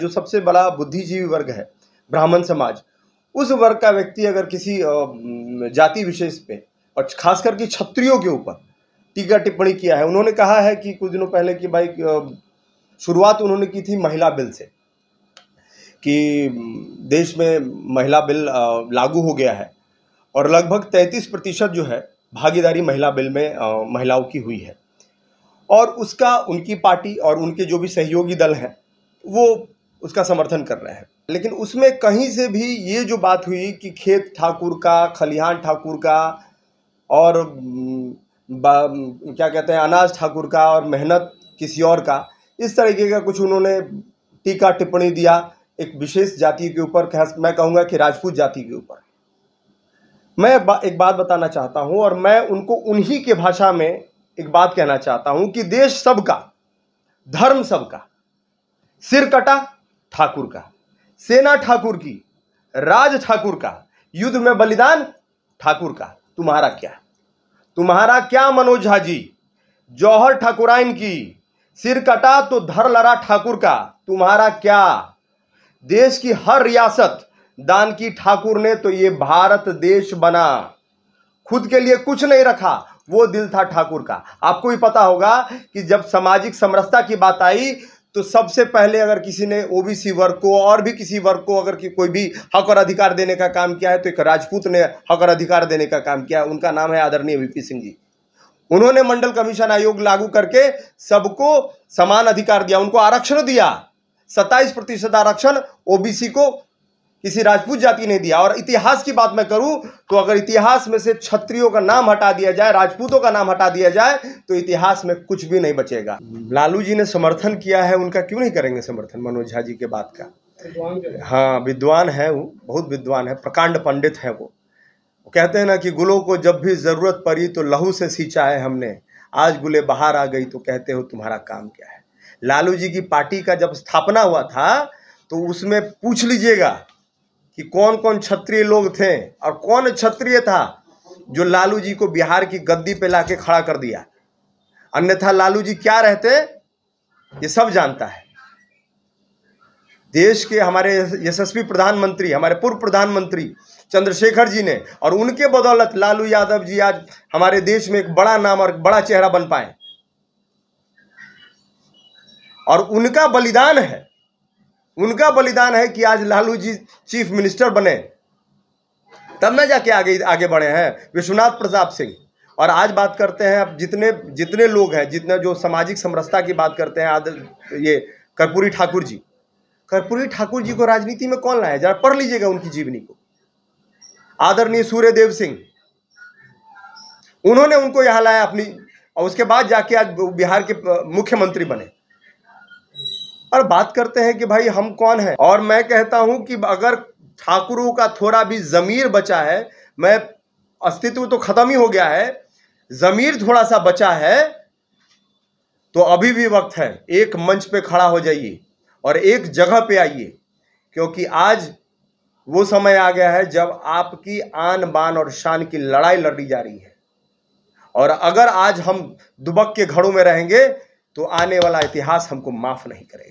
जो सबसे बड़ा बुद्धिजीवी वर्ग है ब्राह्मण समाज उस वर्ग का व्यक्ति अगर किसी जाति विशेष पे और खास करके क्षत्रियों के ऊपर टीका टिप्पणी किया है उन्होंने कहा है कि कुछ दिनों पहले कि भाई शुरुआत उन्होंने की थी महिला बिल से कि देश में महिला बिल लागू हो गया है और लगभग 33 प्रतिशत जो है भागीदारी महिला बिल में महिलाओं की हुई है और उसका उनकी पार्टी और उनके जो भी सहयोगी दल हैं वो उसका समर्थन कर रहे हैं लेकिन उसमें कहीं से भी ये जो बात हुई कि खेत ठाकुर का खलिहान ठाकुर का और क्या कहते हैं अनाज ठाकुर का और मेहनत किसी और का इस तरीके का कुछ उन्होंने टीका टिप्पणी दिया एक विशेष जाति के ऊपर मैं कहूँगा कि राजपूत जाति के ऊपर मैं बा, एक बात बताना चाहता हूँ और मैं उनको उन्हीं के भाषा में एक बात कहना चाहता हूँ कि देश सबका धर्म सबका सिर कटा ठाकुर का सेना ठाकुर की राज ठाकुर का युद्ध में बलिदान ठाकुर का तुम्हारा क्या तुम्हारा क्या मनोज झा जी जौहर ठाकुराइन की सिर कटा तो धर लड़ा ठाकुर का तुम्हारा क्या देश की हर रियासत दान की ठाकुर ने तो ये भारत देश बना खुद के लिए कुछ नहीं रखा वो दिल था ठाकुर का आपको भी पता होगा कि जब सामाजिक समरसता की बात आई तो सबसे पहले अगर किसी ने ओबीसी वर्ग को और भी किसी वर्ग को अगर कोई भी हक और अधिकार देने का काम किया है तो एक राजपूत ने हक और अधिकार देने का काम किया उनका नाम है आदरणीय वीपी सिंह जी उन्होंने मंडल कमीशन आयोग लागू करके सबको समान अधिकार दिया उनको आरक्षण दिया सत्ताईस प्रतिशत आरक्षण ओबीसी को किसी राजपूत जाति ने दिया और इतिहास की बात मैं करूं तो अगर इतिहास में से क्षत्रियों का नाम हटा दिया जाए राजपूतों का नाम हटा दिया जाए तो इतिहास में कुछ भी नहीं बचेगा लालू जी ने समर्थन किया है उनका क्यों नहीं करेंगे समर्थन मनोज झा जी के बात का हाँ विद्वान है वो बहुत विद्वान है प्रकांड पंडित है वो कहते हैं ना कि गुलों को जब भी ज़रूरत पड़ी तो लहू से सींचा है हमने आज गुले बाहर आ गई तो कहते हो तुम्हारा काम क्या है लालू जी की पार्टी का जब स्थापना हुआ था तो उसमें पूछ लीजिएगा कि कौन कौन क्षत्रिय लोग थे और कौन क्षत्रिय था जो लालू जी को बिहार की गद्दी पे लाके खड़ा कर दिया अन्यथा लालू जी क्या रहते ये सब जानता है देश के हमारे यशस्वी प्रधानमंत्री हमारे पूर्व प्रधानमंत्री चंद्रशेखर जी ने और उनके बदौलत लालू यादव जी आज हमारे देश में एक बड़ा नाम और बड़ा चेहरा बन पाए और उनका बलिदान है उनका बलिदान है कि आज लालू जी चीफ मिनिस्टर बने तब मैं जाके आगे आगे बढ़े हैं विश्वनाथ प्रताप सिंह और आज बात करते हैं अब जितने जितने लोग हैं जितने जो सामाजिक समरसता की बात करते हैं आज ये कर्पूरी ठाकुर जी कर्पूरी ठाकुर जी को राजनीति में कौन लाया जरा पढ़ लीजिएगा उनकी जीवनी को आदरणीय सूर्यदेव सिंह उन्होंने उनको यहाँ लाया अपनी और उसके बाद जाके आज बिहार के मुख्यमंत्री बने और बात करते हैं कि भाई हम कौन हैं और मैं कहता हूं कि अगर ठाकुरों का थोड़ा भी ज़मीर बचा है मैं अस्तित्व तो खत्म ही हो गया है ज़मीर थोड़ा सा बचा है तो अभी भी वक्त है एक मंच पे खड़ा हो जाइए और एक जगह पे आइए क्योंकि आज वो समय आ गया है जब आपकी आन बान और शान की लड़ाई लड़ी जा रही है और अगर आज हम दुबक के घड़ों में रहेंगे तो आने वाला इतिहास हमको माफ नहीं करेगा